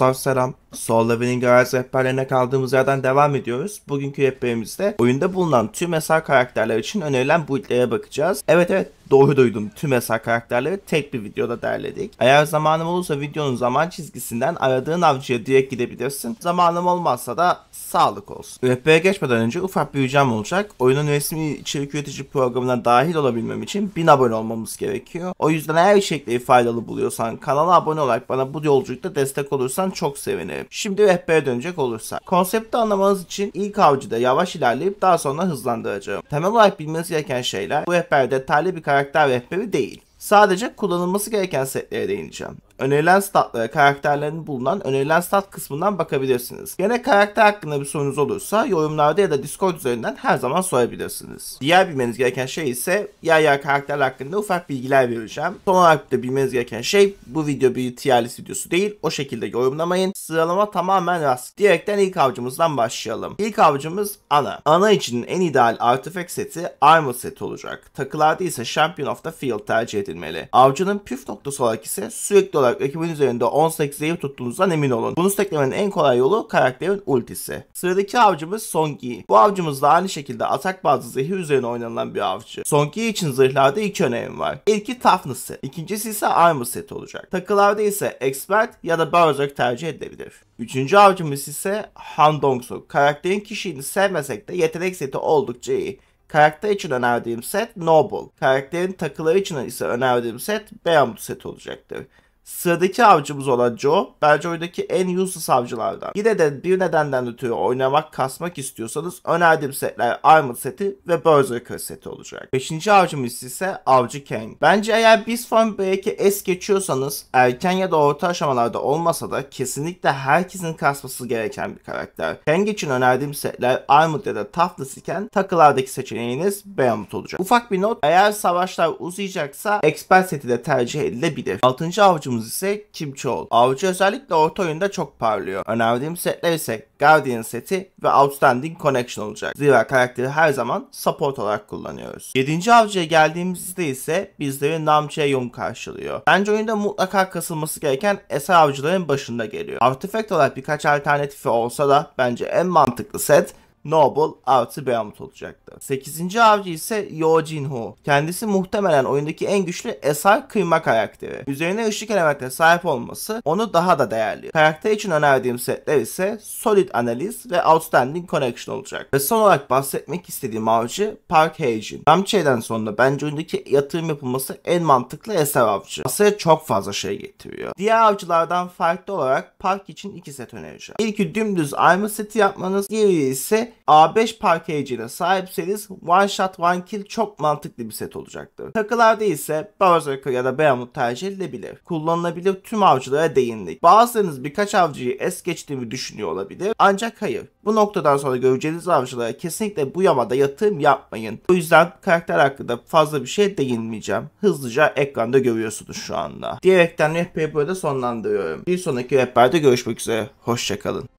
Aleyhisselam Sol Level'in garaj rehberlerine kaldığımız yerden devam ediyoruz. Bugünkü rehberimizde oyunda bulunan tüm eser karakterler için önerilen build'lere bakacağız. Evet evet doğru duydum. Tüm eser karakterleri tek bir videoda derledik. Eğer zamanım olursa videonun zaman çizgisinden aradığın avcıya direkt gidebilirsin. Zamanım olmazsa da sağlık olsun. Rehbere geçmeden önce ufak bir ricam olacak. Oyunun resmi içerik üretici programına dahil olabilmem için 1000 abone olmamız gerekiyor. O yüzden her içerikleri faydalı buluyorsan kanala abone olarak bana bu yolculukta destek olursan çok sevinirim olacaktır. Şimdi rehbere dönecek olursak. Konsepti anlamanız için ilk avcıda yavaş ilerleyip daha sonra hızlandıracağım. Temel olarak bilmeniz gereken şeyler bu rehber detaylı bir karakter rehberi değil. Sadece kullanılması gereken setlere değineceğim önerilen stat e, karakterlerinin bulunan önerilen stat kısmından bakabilirsiniz. Gene karakter hakkında bir sorunuz olursa yorumlarda ya da Discord üzerinden her zaman sorabilirsiniz. Diğer bilmeniz gereken şey ise yer yer karakter hakkında ufak bilgiler vereceğim. Son olarak da bilmeniz gereken şey bu video bir tier list videosu değil. O şekilde yorumlamayın. Sıralama tamamen rast. Direkten ilk avcımızdan başlayalım. İlk avcımız Ana. Ana için en ideal artifact seti Armor seti olacak. Takılarda ise Champion of the Field tercih edilmeli. Avcının püf noktası olarak ise sürekli olarak olarak rakibin üzerinde 18 zayıf tuttuğunuzdan emin olun. Bunu steklemenin en kolay yolu karakterin ultisi. Sıradaki avcımız Songyi. Bu avcımız da aynı şekilde atak bazlı zehir üzerine oynanılan bir avcı. Songyi için zırhlarda iki önemi var. İlki toughness set, ikincisi ise armor set olacak. Takılarda ise expert ya da berserk tercih edilebilir. Üçüncü avcımız ise Han Dongsu. Karakterin kişiliğini sevmesek de yetenek seti oldukça iyi. Karakter için önerdiğim set Noble. Karakterin takıları için ise önerdiğim set Beamut set olacaktır. Sıradaki avcımız olan Joe, bence oyundaki en useless avcılardan. Yine de bir nedenden ötürü oynamak, kasmak istiyorsanız önerdiğim setler Armor seti ve Berserker seti olacak. Beşinci avcımız ise Avcı Kang. Bence eğer biz Form Break'i es geçiyorsanız erken ya da orta aşamalarda olmasa da kesinlikle herkesin kasması gereken bir karakter. Kang için önerdiğim setler Armor ya da Toughness iken takılardaki seçeneğiniz Behemoth olacak. Ufak bir not, eğer savaşlar uzayacaksa Expert seti de tercih edilebilir. Altıncı avcımız oyuncumuz ise Kim cho Avcı özellikle orta oyunda çok parlıyor. Önerdiğim setler ise Guardian seti ve Outstanding Connection olacak. Zira karakteri her zaman support olarak kullanıyoruz. 7. avcıya geldiğimizde ise bizleri Nam Jae-yong karşılıyor. Bence oyunda mutlaka kasılması gereken eser avcıların başında geliyor. Artifact olarak birkaç alternatifi olsa da bence en mantıklı set Noble artı Behemoth olacaktı. 8. avcı ise Yo Jin-ho. Kendisi muhtemelen oyundaki en güçlü eser kıyma karakteri. Üzerine ışık elementine sahip olması onu daha da değerli. Karakter için önerdiğim setler ise Solid Analiz ve Outstanding Connection olacak. Ve son olarak bahsetmek istediğim avcı Park Heijin. Ramchey'den sonra bence oyundaki yatırım yapılması en mantıklı eser avcı. Aslında çok fazla şey getiriyor. Diğer avcılardan farklı olarak Park için iki set önereceğim. İlki dümdüz Armor seti yapmanız, diğeri ise A5 parkeyecine sahipseniz one shot one kill çok mantıklı bir set olacaktır. Takılarda ise Berserker ya da Behemoth tercih edilebilir. Kullanılabilir tüm avcılara değindik. Bazılarınız birkaç avcıyı es geçtiğimi düşünüyor olabilir ancak hayır. Bu noktadan sonra göreceğiniz avcılara kesinlikle bu yamada yatırım yapmayın. O yüzden karakter hakkında fazla bir şey değinmeyeceğim. Hızlıca ekranda görüyorsunuz şu anda. Diyerekten rehberi burada sonlandırıyorum. Bir sonraki rehberde görüşmek üzere. Hoşçakalın.